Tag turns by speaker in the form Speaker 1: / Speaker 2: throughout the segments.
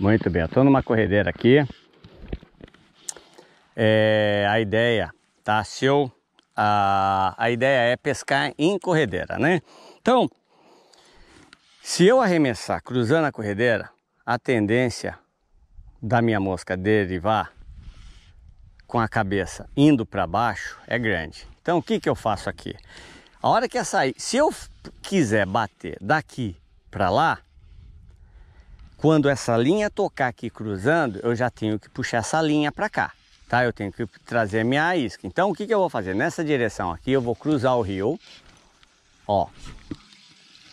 Speaker 1: Muito bem, estou numa corredeira aqui. É, a ideia, tá? Se eu, a, a ideia é pescar em corredeira, né? Então, se eu arremessar cruzando a corredeira, a tendência da minha mosca derivar com a cabeça indo para baixo é grande. Então o que, que eu faço aqui? A hora que essa, se eu quiser bater daqui para lá, quando essa linha tocar aqui cruzando, eu já tenho que puxar essa linha para cá, tá? Eu tenho que trazer minha isca. Então, o que, que eu vou fazer? Nessa direção aqui, eu vou cruzar o rio, ó.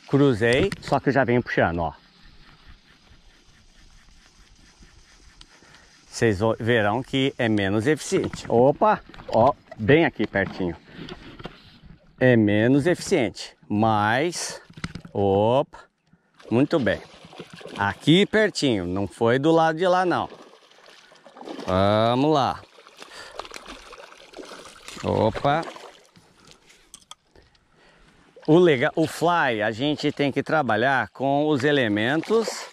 Speaker 1: Cruzei, só que eu já venho puxando, ó. Vocês verão que é menos eficiente. Opa, ó, bem aqui pertinho. É menos eficiente, mas... Opa, muito bem. Aqui pertinho, não foi do lado de lá não. Vamos lá. Opa. O legal, o fly, a gente tem que trabalhar com os elementos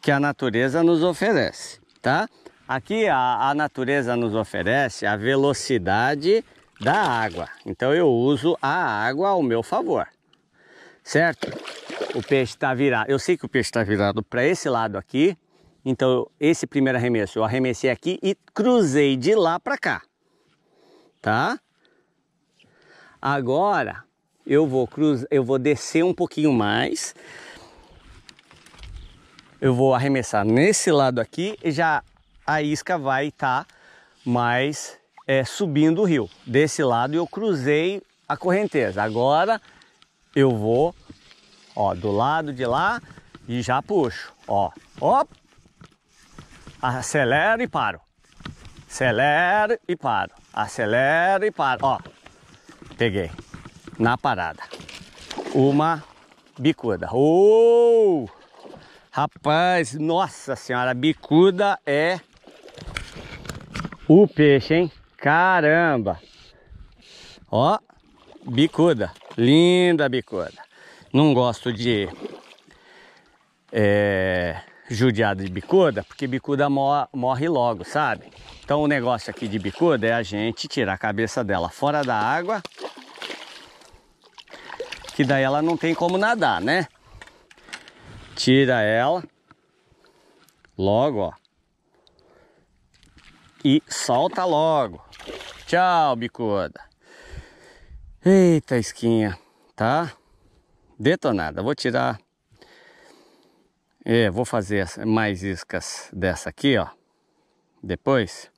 Speaker 1: que a natureza nos oferece, tá? Aqui a, a natureza nos oferece a velocidade da água. Então eu uso a água ao meu favor, certo? o peixe está virado. Eu sei que o peixe está virado para esse lado aqui. Então, esse primeiro arremesso, eu arremessei aqui e cruzei de lá para cá. Tá? Agora, eu vou cruz, eu vou descer um pouquinho mais. Eu vou arremessar nesse lado aqui e já a isca vai estar tá mais é, subindo o rio. Desse lado eu cruzei a correnteza. Agora eu vou Ó, do lado de lá e já puxo. Ó, ó. Acelero e paro. Acelero e paro. Acelero e paro. Ó, peguei. Na parada. Uma bicuda. Oh! Rapaz, nossa senhora, bicuda é o peixe, hein? Caramba! Ó, bicuda, linda bicuda. Não gosto de é, judiar de bicuda, porque bicuda morre logo, sabe? Então o negócio aqui de bicuda é a gente tirar a cabeça dela fora da água, que daí ela não tem como nadar, né? Tira ela, logo, ó, e solta logo. Tchau, bicuda. Eita, esquinha, tá? detonada. Vou tirar, é, vou fazer mais iscas dessa aqui, ó, depois.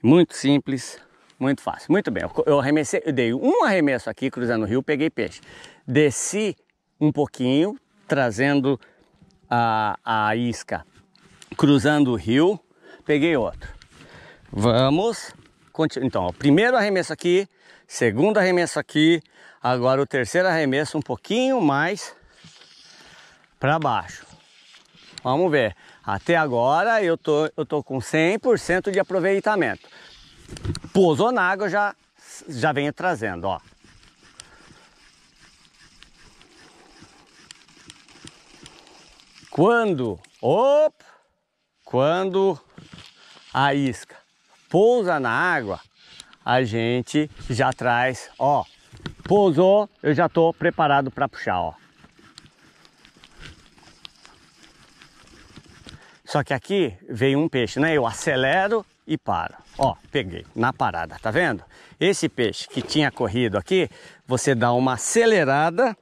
Speaker 1: Muito simples, muito fácil. Muito bem, eu arremessei, eu dei um arremesso aqui cruzando o rio, peguei peixe. Desci um pouquinho, trazendo a, a isca, cruzando o rio, peguei outro. Vamos continuar. Então, ó, primeiro arremesso aqui, Segundo arremesso aqui. Agora o terceiro arremesso um pouquinho mais para baixo. Vamos ver. Até agora eu tô, eu tô com 100% de aproveitamento. Pousou na água, já, já venho trazendo, ó. Quando, op, quando a isca pousa na água, a gente já traz, ó, pousou, eu já tô preparado para puxar, ó. Só que aqui veio um peixe, né? Eu acelero e paro. Ó, peguei na parada, tá vendo? Esse peixe que tinha corrido aqui, você dá uma acelerada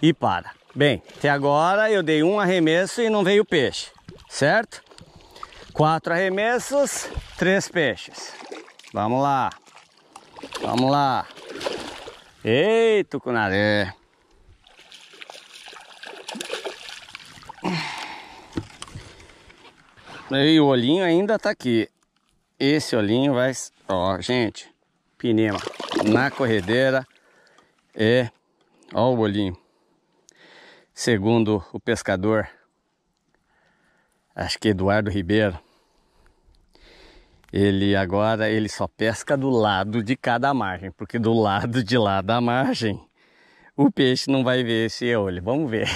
Speaker 1: e para. Bem, até agora eu dei um arremesso e não veio peixe, certo? Quatro arremessos, três peixes. Vamos lá. Vamos lá. Ei, tucunaré. E o olhinho ainda tá aqui. Esse olhinho vai... Ó, gente. Pinema. Na corredeira. É... Ó o olhinho. Segundo o pescador. Acho que Eduardo Ribeiro. Ele agora ele só pesca do lado de cada margem, porque do lado de lá da margem o peixe não vai ver esse olho. Vamos ver.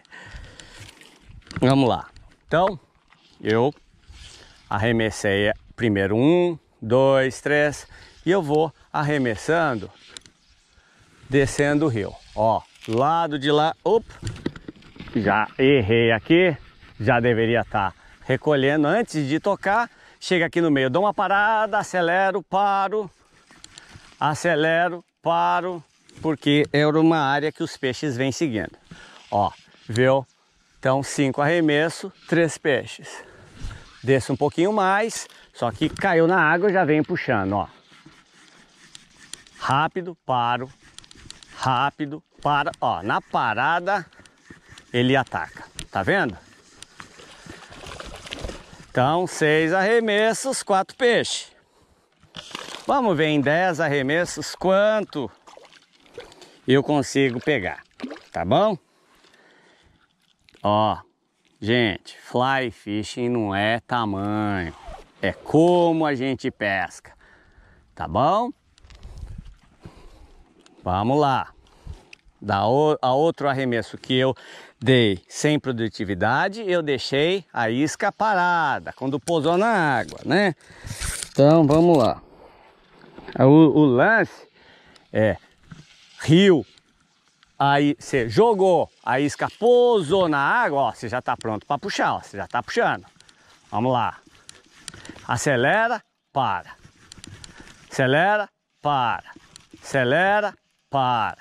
Speaker 1: Vamos lá. Então, eu arremessei primeiro um, dois, três, e eu vou arremessando, descendo o rio. Ó, lado de lá, opa, já errei aqui, já deveria estar tá recolhendo antes de tocar, chega aqui no meio, dou uma parada, acelero, paro, acelero, paro, porque era uma área que os peixes vêm seguindo. Ó, viu? Então, cinco arremesso, três peixes. Desço um pouquinho mais, só que caiu na água, já vem puxando, ó. Rápido, paro, rápido, para, ó, na parada ele ataca. Tá vendo? Então, seis arremessos, quatro peixes. Vamos ver em dez arremessos quanto eu consigo pegar, tá bom? Ó, gente, fly fishing não é tamanho, é como a gente pesca, tá bom? Vamos lá. Da o, a outro arremesso que eu Dei sem produtividade, eu deixei a isca parada, quando pousou na água, né? Então, vamos lá. O, o lance é rio, aí você jogou, a isca pousou na água, ó, você já está pronto para puxar, ó, você já está puxando. Vamos lá. Acelera, para. Acelera, para. Acelera, para.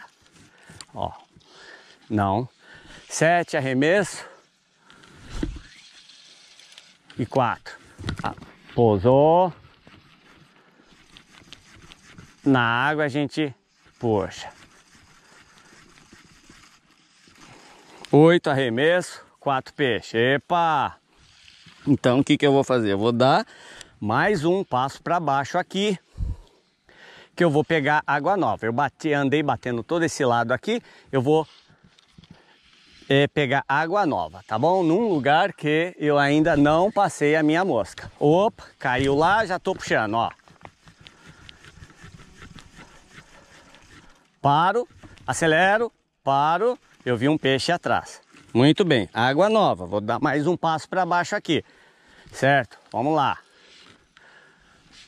Speaker 1: Ó, não sete arremesso e quatro. Ah, pousou. Na água a gente puxa. Oito arremesso, quatro peixes. Epa! Então o que, que eu vou fazer? Eu vou dar mais um passo para baixo aqui que eu vou pegar água nova. Eu bati, andei batendo todo esse lado aqui, eu vou é pegar água nova, tá bom? Num lugar que eu ainda não passei a minha mosca. Opa, caiu lá, já tô puxando, ó. Paro, acelero, paro, eu vi um peixe atrás. Muito bem, água nova, vou dar mais um passo para baixo aqui, certo? Vamos lá.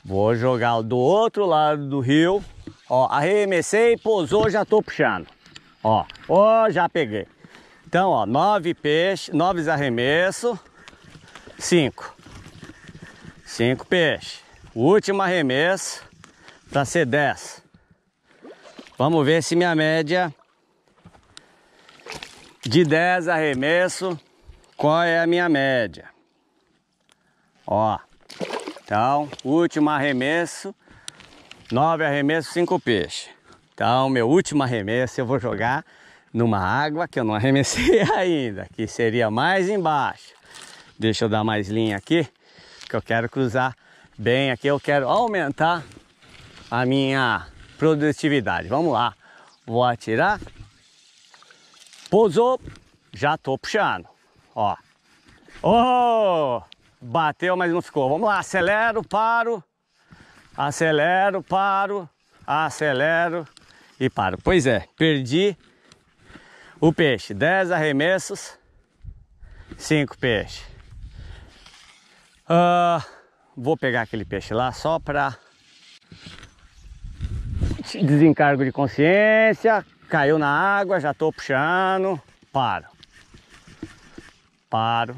Speaker 1: Vou jogar do outro lado do rio, ó, arremessei, pousou, já tô puxando. Ó, ó, já peguei. Então, ó, nove peixes, nove arremessos, cinco. Cinco peixes. último arremesso para ser dez. Vamos ver se minha média de dez arremesso, qual é a minha média? Ó, então, último arremesso, nove arremessos, cinco peixes. Então, meu último arremesso eu vou jogar numa água que eu não arremessei ainda, que seria mais embaixo. Deixa eu dar mais linha aqui, que eu quero cruzar bem aqui, eu quero aumentar a minha produtividade. Vamos lá, vou atirar, pousou, já tô puxando, ó. Oh, bateu, mas não ficou. Vamos lá, acelero, paro, acelero, paro, acelero e paro. Pois é, perdi o peixe, 10 arremessos, 5 peixes. Uh, ah, vou pegar aquele peixe lá só para desencargo de consciência, caiu na água, já estou puxando, paro. Paro.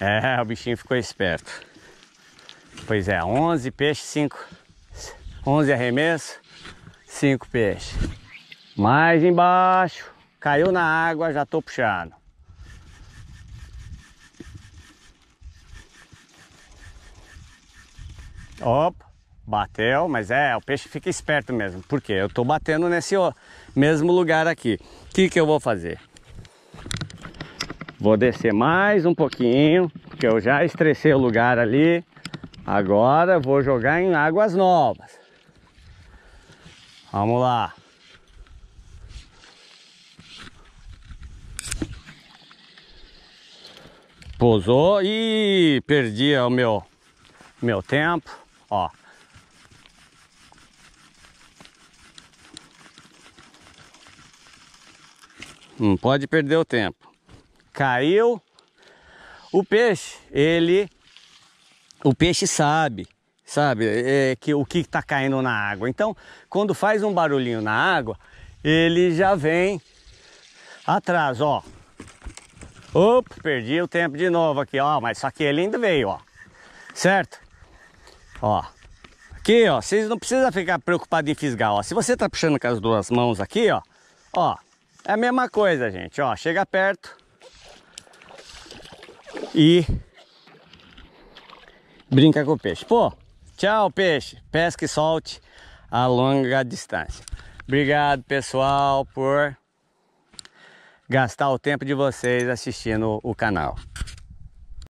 Speaker 1: É, o bichinho ficou esperto. Pois é, 11 peixes, 5 11 arremessos, 5 peixes. Mais embaixo. Caiu na água, já tô puxando. Opa, bateu, mas é, o peixe fica esperto mesmo. Porque eu tô batendo nesse ó, mesmo lugar aqui. O que que eu vou fazer? Vou descer mais um pouquinho, porque eu já estressei o lugar ali. Agora vou jogar em águas novas. Vamos lá. Pousou e perdi o meu, meu tempo, ó. Não pode perder o tempo. Caiu o peixe, ele, o peixe sabe, sabe, é, que o que está caindo na água. Então, quando faz um barulhinho na água, ele já vem atrás, ó. Opa, perdi o tempo de novo aqui, ó. Mas isso aqui ele é ainda veio, ó. Certo? Ó. Aqui, ó. Vocês não precisam ficar preocupados em fisgar, ó. Se você tá puxando com as duas mãos aqui, ó. Ó. É a mesma coisa, gente, ó. Chega perto. E... Brinca com o peixe. Pô, tchau, peixe. Pesca e solte a longa distância. Obrigado, pessoal, por gastar o tempo de vocês assistindo o canal.